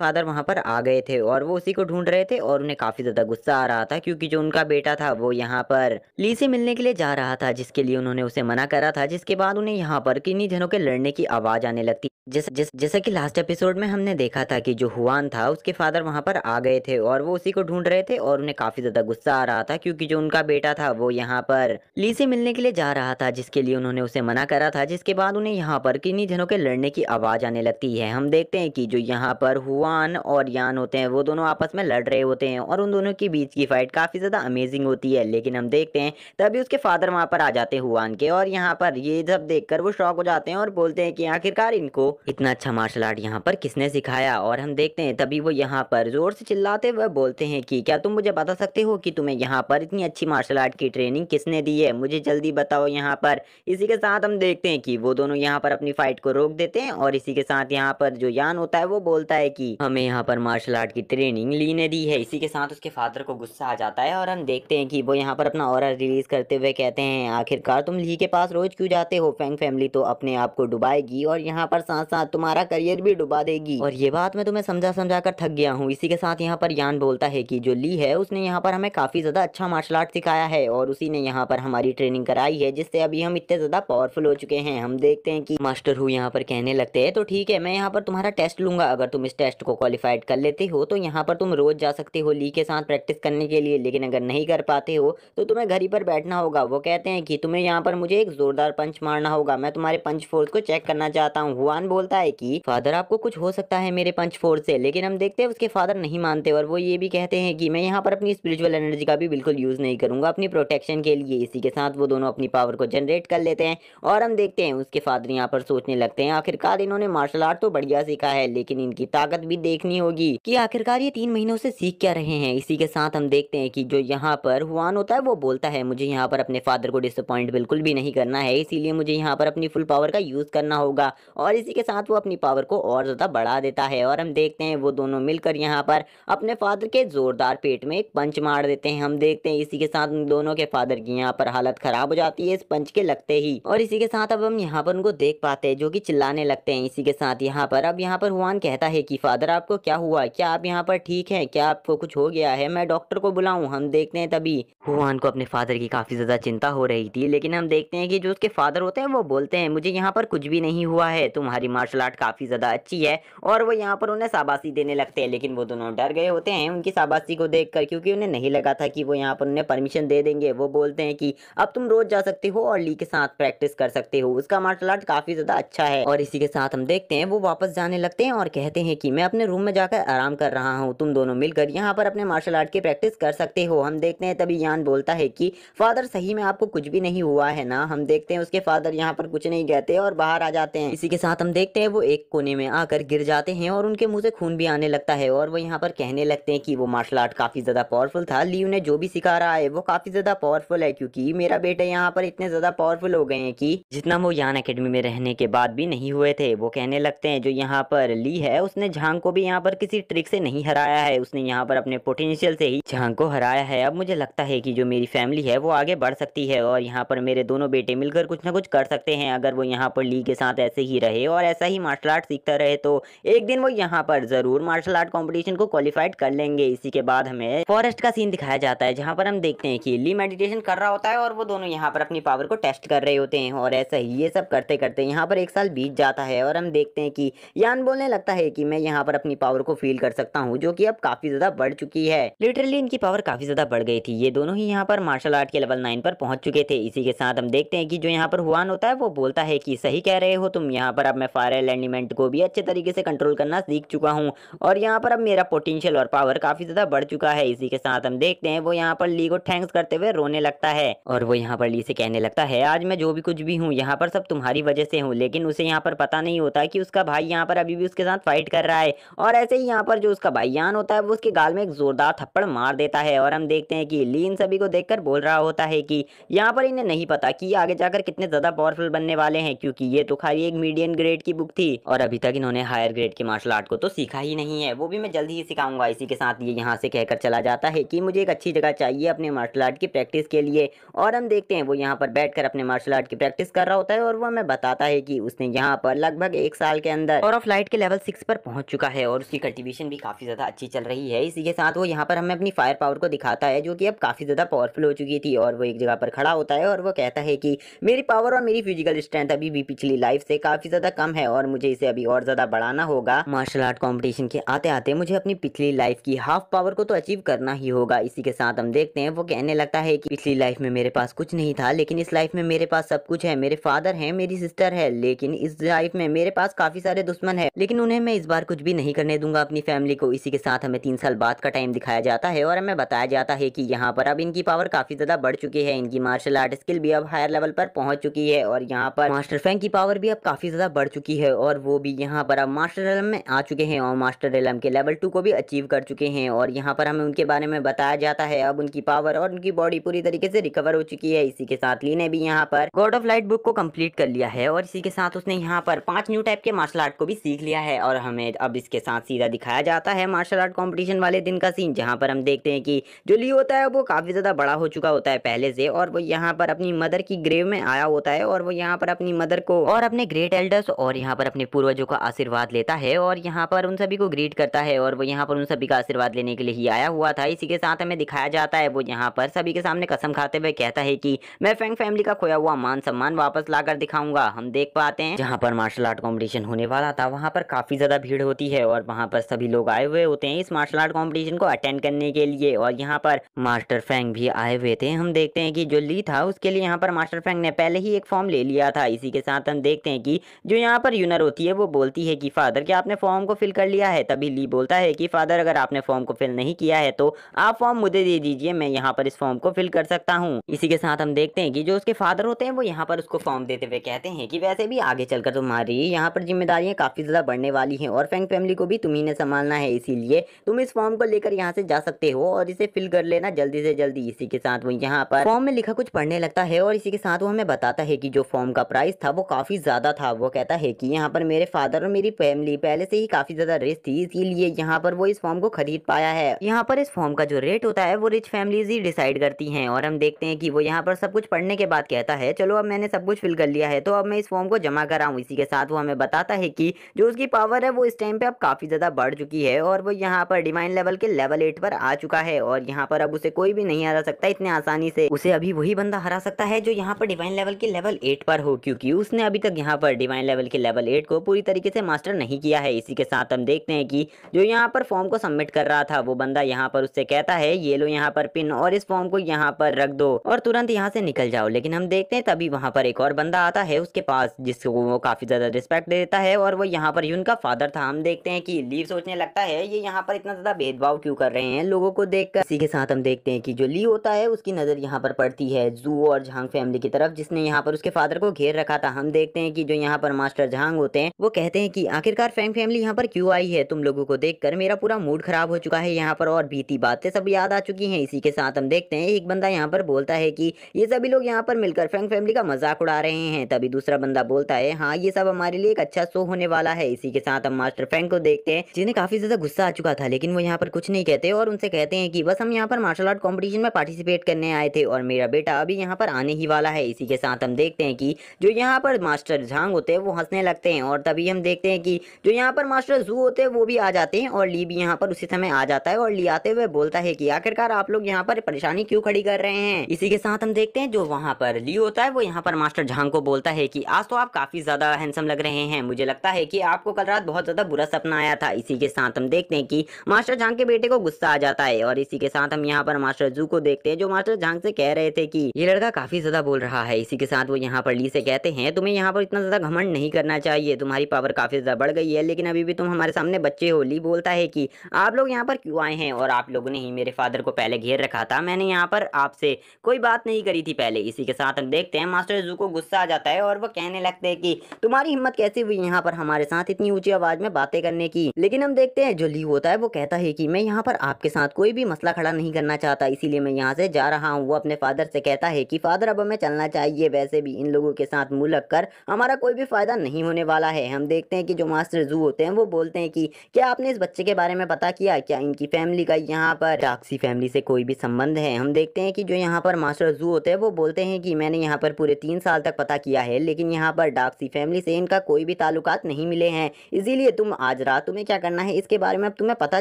father वहाँ पर आ गए थे और वो उसी को ढूंढ रहे थे और उन्हें काफी ज्यादा गुस्सा आ रहा था क्योंकि जो उनका बेटा था वो यहाँ पर ली से मिलने के लिए जा रहा था जिसके लिए उन्होंने उसे मना करा था जिसके बाद उन्हें यहाँ पर किन्नी जनों के लड़ने की आवाज आने लगती जैसा जैस, कि लास्ट एपिसोड में हमने देखा था कि जो हुआन था उसके फादर वहाँ पर आ गए थे और वो उसी को ढूंढ रहे थे और उन्हें काफी ज्यादा गुस्सा आ रहा था क्योंकि जो उनका बेटा था वो यहाँ पर ली से मिलने के लिए जा रहा था जिसके लिए उन्होंने उसे मना करा था जिसके बाद उन्हें यहाँ पर किन्नी जनों के लड़ने की आवाज आने लगती है हम देखते हैं कि जो यहाँ पर हुआ क्वान और यान होते हैं वो दोनों आपस में लड़ रहे होते हैं और उन दोनों के बीच की फाइट काफ़ी ज़्यादा अमेजिंग होती है लेकिन हम देखते हैं तभी उसके फादर वहाँ पर आ जाते हैं हुआन के और यहाँ पर ये सब देख वो शौक हो जाते हैं और बोलते हैं कि आखिरकार इनको इतना अच्छा मार्शल आर्ट यहाँ पर किसने सिखाया और हम देखते हैं तभी वो यहाँ पर जोर से चिल्लाते हुए बोलते हैं कि क्या तुम मुझे बता सकते हो कि तुम्हें यहाँ पर इतनी अच्छी मार्शल आर्ट की ट्रेनिंग किसने दी है मुझे जल्दी बताओ यहाँ पर इसी के साथ हम देखते हैं कि वो दोनों यहाँ पर अपनी फाइट को रोक देते हैं और इसी के साथ यहाँ पर जो यान होता है वो बोलता है कि हमें यहाँ पर मार्शल आर्ट की ट्रेनिंग लीने दी है इसी के साथ उसके फादर को गुस्सा आ जाता है और हम देखते हैं कि वो यहाँ पर अपना और रिलीज करते हुए कहते हैं आखिरकार तुम ली के पास रोज क्यों जाते हो फैंग फैमिली तो अपने आप को डुबाएगी और यहाँ पर साथ साथ तुम्हारा करियर भी डुबा देगी और ये बात मैं तुम्हें समझा समझा कर थक गया हूँ इसी के साथ यहाँ पर यान बोलता है की जो ली है उसने यहाँ पर हमें काफी ज्यादा अच्छा मार्शल आर्ट सिखाया है और उसी ने यहाँ पर हमारी ट्रेनिंग कराई है जिससे अभी हम इतने ज्यादा पावरफुल हो चुके हैं हम देखते हैं की मास्टर हु यहाँ पर कहने लगते है तो ठीक है मैं यहाँ पर तुम्हारा टेस्ट लूंगा अगर तुम इस टेस्ट को क्वालिफाइड कर लेते हो तो यहाँ पर तुम रोज़ जा सकते हो ली के साथ प्रैक्टिस करने के लिए लेकिन अगर नहीं कर पाते हो तो तुम्हें घर ही पर बैठना होगा वो कहते हैं कि तुम्हें यहाँ पर मुझे एक ज़ोरदार पंच मारना होगा मैं तुम्हारे पंच फोर्स को चेक करना चाहता हूँ हुआन बोलता है कि फादर आपको कुछ हो सकता है मेरे पंच फोर्स से लेकिन हम देखते हैं उसके फादर नहीं मानते और वो ये भी कहते हैं कि मैं यहाँ पर अपनी स्पिरिचुअल एनर्जी का भी बिल्कुल यूज़ नहीं करूँगा अपनी प्रोटेक्शन के लिए इसी के साथ वो दोनों अपनी पावर को जनरेट कर लेते हैं और हम देखते हैं उसके फादर यहाँ पर सोचने लगते हैं आखिरकार इन्होंने मार्शल आर्ट तो बढ़िया सीखा है लेकिन इनकी ताकत भी देखनी होगी कि आखिरकार ये तीन महीनों से सीख क्या रहे हैं इसी के साथ हम देखते हैं कि जो यहाँ पर हुआन होता है वो बोलता है मुझे यहाँ पर अपने फादर को डिसअपॉइंट बिल्कुल भी नहीं करना है इसीलिए मुझे यहाँ पर अपनी फुल पावर का यूज़ करना होगा और इसी के साथ वो अपनी पावर को और ज़्यादा बढ़ा देता है और हम देखते हैं वो दोनों मिलकर यहाँ पर अपने फादर के ज़ोरदार पेट में एक पंच मार देते हैं हम देखते हैं इसी के साथ उन दोनों के फादर की यहाँ पर हालत ख़राब हो जाती है इस पंच के लगते ही और इसी के साथ अब हम यहाँ पर उनको देख पाते हैं जो कि चिल्लाने लगते हैं इसी के साथ यहाँ पर अब यहाँ पर हुआन कहता है कि फादर फादर आपको क्या हुआ क्या आप यहाँ पर ठीक हैं क्या आपको कुछ हो गया है मैं डॉक्टर को बुलाऊं हम देखते हैं तभी हुआन को अपने फादर की काफ़ी ज़्यादा चिंता हो रही थी लेकिन हम देखते हैं कि जो उसके फादर होते हैं वो बोलते हैं मुझे यहाँ पर कुछ भी नहीं हुआ है तुम्हारी मार्शल आर्ट काफ़ी ज़्यादा अच्छी है और वो यहाँ पर उन्हें शाबाशी देने लगते हैं लेकिन वो दोनों डर गए होते हैं उनकी शाबाशी को देख कर, क्योंकि उन्हें नहीं लगा था कि वो यहाँ पर उन्हें परमिशन दे देंगे वो बोलते हैं कि अब तुम रोज जा सकते हो और ली के साथ प्रैक्टिस कर सकते हो उसका मार्शल आर्ट काफ़ी ज़्यादा अच्छा है और इसी के साथ हम देखते हैं वो वापस जाने लगते हैं और कहते हैं कि मैं अपने रूम में जाकर आराम कर रहा हूँ तुम दोनों मिलकर यहाँ पर अपने मार्शल आर्ट की प्रैक्टिस कर सकते हो हम देखते हैं तभी यान बोलता है कि फादर सही में आपको कुछ भी नहीं हुआ है ना हम देखते हैं उसके फादर यहाँ पर कुछ नहीं कहते और बाहर आ जाते हैं इसी के साथ हम देखते हैं वो एक कोने में आकर गिर जाते हैं और उनके मुंह से खून भी आने लगता है और वो यहाँ पर कहने लगते हैं कि वो मार्शल आर्ट काफी ज्यादा पावरफुल था ली ने जो भी सिखा रहा है वो काफी ज्यादा पावरफुल है क्योंकि मेरा बेटा यहाँ पर इतने ज्यादा पावरफुल हो गए हैं कि जितना वो यान अकेडमी में रहने के बाद भी नहीं हुए थे वो कहने लगते हैं जो यहाँ पर ली है उसने झांग झांग को भी यहाँ पर किसी ट्रिक से नहीं हराया है उसने यहाँ पर अपने पोटेंशियल से ही झांग को हराया है अब मुझे लगता है कि जो मेरी फैमिली है वो आगे बढ़ सकती है और यहाँ पर मेरे दोनों बेटे मिलकर कुछ ना कुछ कर सकते हैं अगर वो यहाँ पर ली के साथ ऐसे ही रहे और ऐसा ही मार्शल आर्ट सीखता रहे तो एक दिन वो यहाँ पर जरूर मार्शल आर्ट कॉम्पिटिशन को क्वालिफाइड कर लेंगे इसी के बाद हमें फॉरेस्ट का सीन दिखाया जाता है जहाँ पर हम देखते हैं कि ली मेडिटेशन कर रहा होता है और वो दोनों यहाँ पर अपनी पावर को टेस्ट कर रहे होते हैं और ऐसा ही ये सब करते करते यहाँ पर एक साल बीत जाता है और हम देखते हैं कि यान बोलने लगता है कि मैं यहाँ पर अपनी पावर को फील कर सकता हूँ जो की अब काफी ज्यादा बढ़ चुकी है लिटरली इनकी पावर काफी ज्यादा बढ़ गई थी ये दोनों ही यहाँ पर मार्शल आर्ट के लेवल नाइन पर पहुंच चुके थे इसी के साथ हम देखते हैं कि जो यहाँ पर हुआन होता है वो बोलता है कि सही कह रहे हो तुम यहाँ पर अब मैं फायर एलिमेंट को भी अच्छे तरीके से कंट्रोल करना सीख चुका हूँ और यहाँ पर अब मेरा पोटेंशियल और पावर काफी ज्यादा बढ़ चुका है इसी के साथ हम देखते हैं वो यहाँ पर ली को थैंक्स करते हुए रोने लगता है और वो यहाँ पर ली से कहने लगता है आज मैं जो भी कुछ भी हूँ यहाँ पर सब तुम्हारी वजह से हूँ लेकिन उसे यहाँ पर पता नहीं होता कि उसका भाई यहाँ पर अभी भी उसके साथ फाइट कर रहा है और ऐसे ही यहाँ पर जो उसका भाईयान होता है वो उसके गाल में एक जोरदार थप्पड़ मार देता है और हम देखते हैं कि लीन सभी को देख बोल रहा होता है कि यहाँ पर इन्हें नहीं पता कि आगे जाकर कितने ज्यादा पावरफुल बनने वाले हैं क्योंकि ये तो खाली एक मीडियम ग्रेड की बुक थी और अभी तक इन्होंने हायर ग्रेड के मार्शल आर्ट को तो सीखा ही नहीं है वो भी मैं जल्दी ही सिखाऊंगा इसी के साथ ये यहाँ से कहकर चला जाता है कि मुझे एक अच्छी जगह चाहिए अपने मार्शल आर्ट की प्रैक्टिस के लिए और हम देखते हैं वो यहाँ पर बैठकर अपने मार्शल आर्ट की प्रैक्टिस कर रहा होता है और वो हमें बताता है कि उसने यहाँ पर लगभग एक साल के अंदर और ऑफ लाइट के लेवल सिक्स पर पहुंच चुका चुका है और उसकी कल्टीवेशन भी काफ़ी ज़्यादा अच्छी चल रही है इसी के साथ वो यहाँ पर हमें अपनी फायर पावर को दिखाता है जो कि अब काफ़ी ज़्यादा पावरफुल हो चुकी थी और वो एक जगह पर खड़ा होता है और वो कहता है कि मेरी पावर और मेरी फिजिकल स्ट्रेंथ अभी भी पिछली लाइफ से काफ़ी ज़्यादा कम है और मुझे इसे अभी और ज़्यादा बढ़ाना होगा मार्शल आर्ट कॉम्पिटिशन के आते आते मुझे अपनी पिछली लाइफ की हाफ पावर को तो अचीव करना ही होगा इसी के साथ हम देखते हैं वो कहने लगता है कि पिछली लाइफ में मेरे पास कुछ नहीं था लेकिन इस लाइफ में मेरे पास सब कुछ है मेरे फादर है मेरी सिस्टर है लेकिन इस लाइफ में मेरे पास काफ़ी सारे दुश्मन है लेकिन उन्हें मैं इस बार कुछ भी नहीं करने दूंगा अपनी फैमिली को इसी के साथ हमें तीन साल बाद का टाइम दिखाया जाता है और हमें बताया जाता है कि यहाँ पर अब इनकी पावर काफ़ी ज़्यादा बढ़ चुकी है इनकी मार्शल आर्ट स्किल भी अब हायर लेवल पर पहुंच चुकी है और यहाँ पर मास्टर फैंग की पावर भी अब काफ़ी ज़्यादा बढ़ चुकी है और वो भी यहाँ पर अब मास्टर एलम में आ चुके हैं और मास्टर एलम के लेवल टू को भी अचीव कर चुके हैं और यहाँ पर हमें उनके बारे में बताया जाता है अब उनकी पावर और उनकी बॉडी पूरी तरीके से रिकवर हो चुकी है इसी के साथ ली ने भी यहाँ पर गॉड ऑफ लाइट बुक को कम्प्लीट कर लिया है और इसी के साथ उसने यहाँ पर पांच न्यू टाइप के मार्शल आर्ट को भी सीख लिया है और हमें अब इस इसके साथ सीधा दिखाया जाता है मार्शल आर्ट कॉम्पिटिशन वाले दिन का सीन जहाँ पर हम देखते हैं कि जो ली होता है वो काफ़ी ज़्यादा बड़ा हो चुका होता है पहले से और वो यहाँ पर अपनी मदर की ग्रेव में आया होता है और वो यहाँ पर अपनी मदर को और अपने ग्रेट एल्डर्स और यहाँ पर अपने पूर्वजों का आशीर्वाद लेता है और यहाँ पर उन सभी को ग्रीट करता है और वो यहाँ पर उन सभी का आशीर्वाद लेने के लिए ही आया हुआ था इसी के साथ हमें दिखाया जाता है वो यहाँ पर सभी के सामने कसम खाते हुए कहता है कि मैं फेंग फैमिली का खोया हुआ मान सम्मान वापस लाकर दिखाऊंगा हम देख पाते हैं जहाँ पर मार्शल आर्ट कॉम्पिटिशन होने वाला था वहाँ पर काफी ज्यादा भीड़ होती है है और वहाँ पर सभी लोग आए हुए होते हैं इस मार्शल आर्ट कॉम्पिटिशन को अटेंड करने के लिए और यहाँ पर मास्टर फैंग भी आए हुए थे हम देखते हैं कि जो ली था उसके लिए यहाँ पर मास्टर फैंग ने पहले ही एक फॉर्म ले लिया था इसी के साथ हम देखते हैं कि जो यहाँ पर यूनर होती है वो बोलती है कि फादर क्या आपने फॉर्म को फिल कर लिया है तभी ली बोलता है कि फादर अगर आपने फॉर्म को फिल नहीं किया है तो आप फॉर्म मुझे दे दीजिए मैं यहाँ पर इस फॉर्म को फिल कर सकता हूँ इसी के साथ हम देखते हैं कि जो उसके फादर होते हैं वो यहाँ पर उसको फॉर्म देते हुए कहते हैं कि वैसे भी आगे चलकर तुम्हारी यहाँ पर जिम्मेदारियाँ काफी ज्यादा बढ़ने वाली है और फैंग फैमिली को भी तुम्ही ने संभालना है इसीलिए तुम इस फॉर्म को लेकर यहाँ से जा सकते हो और इसे फिल कर लेना जल्दी से जल्दी इसी के साथ वो यहाँ पर फॉर्म में लिखा कुछ पढ़ने लगता है और इसी के साथ वो हमें बताता है की जो फॉर्म का प्राइस था वो काफ़ी ज़्यादा था वो कहता है की यहाँ पर मेरे फादर और मेरी फैमिली पहले से ही काफ़ी ज़्यादा रिच थी इसीलिए यहाँ पर वो इस फॉर्म को खरीद पाया है यहाँ पर इस फॉर्म का जो रेट होता है वो रिच फैमिलीज ही डिसाइड करती हैं और हम देखते हैं कि वो यहाँ पर सब कुछ पढ़ने के बाद कहता है चलो अब मैंने सब कुछ फिल कर लिया है तो अब मैं इस फॉर्म को जमा कराऊँ इसी के साथ वो हमें बताता है कि जो उसकी पावर है वो इस टाइम पे अब काफ़ी ज़्यादा बढ़ चुकी है और वो यहाँ पर डिवाइन लेवल के लेवल एट पर आ चुका है और यहाँ पर अब उसे कोई भी नहीं हरा सकता इतने आसानी से उसे अभी वही बंदा हरा सकता है जो यहाँ पर डिवाइन लेवल के लेवल एट पर हो क्योंकि उसने अभी तक यहाँ पर डिवाइन लेवल के लेवल एट को पूरी तरीके से मास्टर नहीं किया है इसी के साथ हम देखते हैं कि जो यहाँ पर फॉर्म को सबमिट कर रहा था वो बंदा यहाँ पर उससे कहता है ये लो यहाँ पर पिन और इस फॉर्म को यहाँ पर रख दो और तुरंत यहाँ से निकल जाओ लेकिन हम देखते हैं तभी वहाँ पर एक और बंदा आता है उसके पास जिसको वो काफी ज्यादा रिस्पेक्ट देता है और वो यहाँ पर ही उनका फादर था हम देख देखते हैं कि लीव सोचने लगता है ये यहाँ पर इतना ज़्यादा भेदभाव क्यों कर रहे हैं लोगों को देख कर इसी के साथ हम देखते हैं कि जो ली होता है उसकी नज़र यहाँ पर पड़ती है जू और झांग फैमिली की तरफ जिसने यहाँ पर उसके फादर को घेर रखा था हम देखते हैं कि जो यहाँ पर मास्टर झांग होते हैं वो कहते हैं कि आखिरकार फैंग फैमिली यहाँ पर क्यों आई है तुम लोगों को कर मेरा पूरा मूड खराब हो चुका है यहाँ पर और बीती बातें सब याद आ चुकी है इसी के साथ हम देखते हैं एक बंदा यहाँ पर बोलता है की ये सभी लोग यहाँ पर मिलकर फैंग फैमिली का मजाक उड़ा रहे हैं तभी दूसरा बंदा बोलता है हाँ ये सब हमारे लिए एक अच्छा शो होने वाला है इसी के साथ हम मास्टर फैंग को देखते हैं जिन्हें काफी ज्यादा गुस्सा आ चुका था लेकिन वो यहाँ पर कुछ नहीं कहते और उनसे कहते हैं कि बस हम यहाँ पर मार्शल आर्ट कॉम्पिटिशन में पार्टिसिपेट करने आए थे और मेरा बेटा अभी यहाँ पर आने ही वाला है इसी के साथ हम देखते हैं कि जो यहाँ पर मास्टर झांग होते हैं वो हंसने लगते हैं और तभी हम देखते हैं कि जो यहाँ पर मास्टर जू होते हैं वो भी आ जाते हैं और ली भी यहाँ पर उसी समय आ जाता है और ली आते हुए बोलता है कि आखिरकार आप लोग यहाँ पर परेशानी क्यों खड़ी कर रहे हैं इसी के साथ हम देखते हैं जो वहाँ पर ली होता है वो यहाँ पर मास्टर झांग को बोलता है कि आज तो आप काफी ज्यादा हैंडसम लग रहे हैं मुझे लगता है कि आपको कल रात बहुत ज्यादा बुरा सपना आया था इसी के साथ हम देखते हैं कि मास्टर झांग के बेटे को गुस्सा आ जाता है और इसी के साथ हम यहाँ पर मास्टर जू को देखते हैं जो मास्टर झांग से कह रहे थे कि ये लड़का काफी ज्यादा बोल रहा है इसी के साथ वो यहाँ पर ली से कहते हैं तुम्हें यहाँ पर इतना ज्यादा घमंड नहीं करना चाहिए तुम्हारी पावर काफी ज्यादा बढ़ गई है लेकिन अभी भी तुम हमारे सामने बच्चे हो ली बोलता है की आप लोग यहाँ पर क्यों आए हैं और आप लोगों ने ही मेरे फादर को पहले घेर रखा था मैंने यहाँ पर आपसे कोई बात नहीं करी थी पहले इसी के साथ हम देखते हैं मास्टर जू को गुस्सा आ जाता है और वो कहने लगते है की तुम्हारी हिम्मत कैसी हुई यहाँ पर हमारे साथ इतनी ऊंची आवाज में बातें करने की लेकिन हम देखते हैं जो ली होता है वो कहता है की मैं यहाँ पर आपके साथ कोई भी मसला खड़ा नहीं करना चाहता इसीलिए मैं यहाँ से जा रहा हूँ वो अपने फादर से कहता है की फादर अब हमें चलना चाहिए वैसे भी इन लोगों के साथ मुंह लगकर हमारा कोई भी फायदा नहीं होने वाला है हम देखते हैं कि जो मास्टर जू होते हैं वो बोलते हैं कि क्या आपने इस बच्चे के बारे में पता किया क्या इनकी फैमिली का यहाँ पर डाक्सी फैमिली से कोई भी संबंध है हम देखते हैं कि जो यहाँ पर मास्टर जू होते हैं वो बोलते हैं कि मैंने यहाँ पर पूरे तीन साल तक पता किया है लेकिन यहाँ पर डाक्सी फैमिली से इनका कोई भी ताल्लुकात नहीं मिले हैं इसीलिए तुम आज हाजरा तुम्हें क्या करना है इसके बारे में अब तुम्हें पता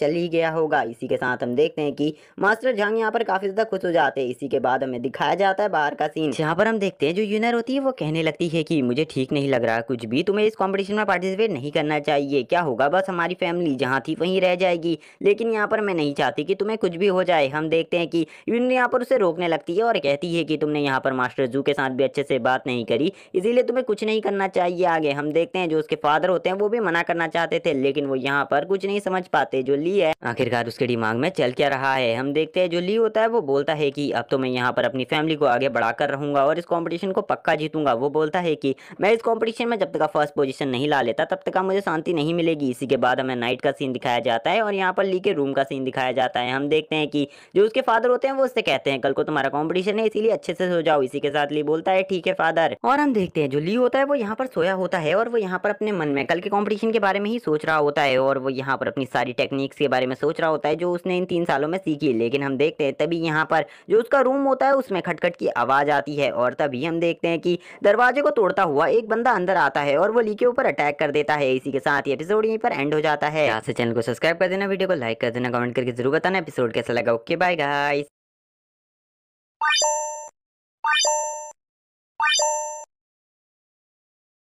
चल ही गया होगा इसी के साथ हम देखते हैं कि मास्टर झांग यहाँ पर काफी ज्यादा खुश हो जाते हैं इसी के बाद हमें दिखाया जाता है बाहर का सीन यहाँ पर हम देखते हैं जो यूनर होती है वो कहने लगती है की मुझे ठीक नहीं लग रहा कुछ भी तुम्हें इस कॉम्पिटिशन में पार्टिसिपेट नहीं करना चाहिए क्या होगा बस हमारी फैमिली जहाँ थी वही रह जाएगी लेकिन यहाँ पर मैं नहीं चाहती की तुम्हें कुछ भी हो जाए हम देखते हैं की यूनर यहाँ पर उसे रोकने लगती है और कहती है की तुमने यहाँ पर मास्टर जू के साथ भी अच्छे से बात नहीं करी इसीलिए तुम्हें कुछ नहीं करना चाहिए आगे हम देखते हैं जो उसके फादर होते हैं वो भी मना करना चाहते थे लेकिन वो यहाँ पर कुछ नहीं समझ पाते जो ली है आखिरकार उसके दिमाग में चल क्या रहा है हम देखते हैं जो ली होता है वो बोलता है कि अब तो मैं यहाँ पर अपनी फैमिली को आगे बढ़ाकर रहूंगा और इस कॉम्पिटिशन को पक्का जीतूंगा वो बोलता है कि मैं इस कॉम्पिटिशन में जब तक फर्स्ट पोजिशन नहीं ला लेता तब तक मुझे शांति नहीं मिलेगी इसी के बाद हमें नाइट का सीन दिखाया जाता है और यहाँ पर ली के रूम का सीन दिखाया जाता है हम देखते हैं कि जो उसके फादर होते हैं वो उससे कहते हैं कल को तुम्हारा कॉम्पिटिशन है इसीलिए अच्छे से सो जाओ इसी के साथ ली बोलता है ठीक है फादर और हम देखते हैं जो ली होता है वो यहाँ पर सोया होता है और वो यहाँ पर अपने मन में कल के कॉम्पिटिशन के बारे में ही सोच सोच रहा होता है और वो यहाँ पर अपनी सारी टेक्निक्स के बारे में सोच रहा होता है जो उसने इन तीन सालों में सीखी लेकिन हम देखते हैं तभी यहाँ पर जो उसका रूम होता है उसमें खटखट की आवाज़ आती है और तभी हम देखते हैं कि दरवाजे को तोड़ता हुआ एक बंदा अंदर आता है और वो ली के ऊपर अटैक कर देता है इसी के साथ ही एपिसोड यहीं पर एंड हो जाता है यहाँ से चैनल को सब्सक्राइब कर देना वीडियो को लाइक कर देना कमेंट करके जरूर बताना एपिसोड कैसा लगा ओके बाय गाइस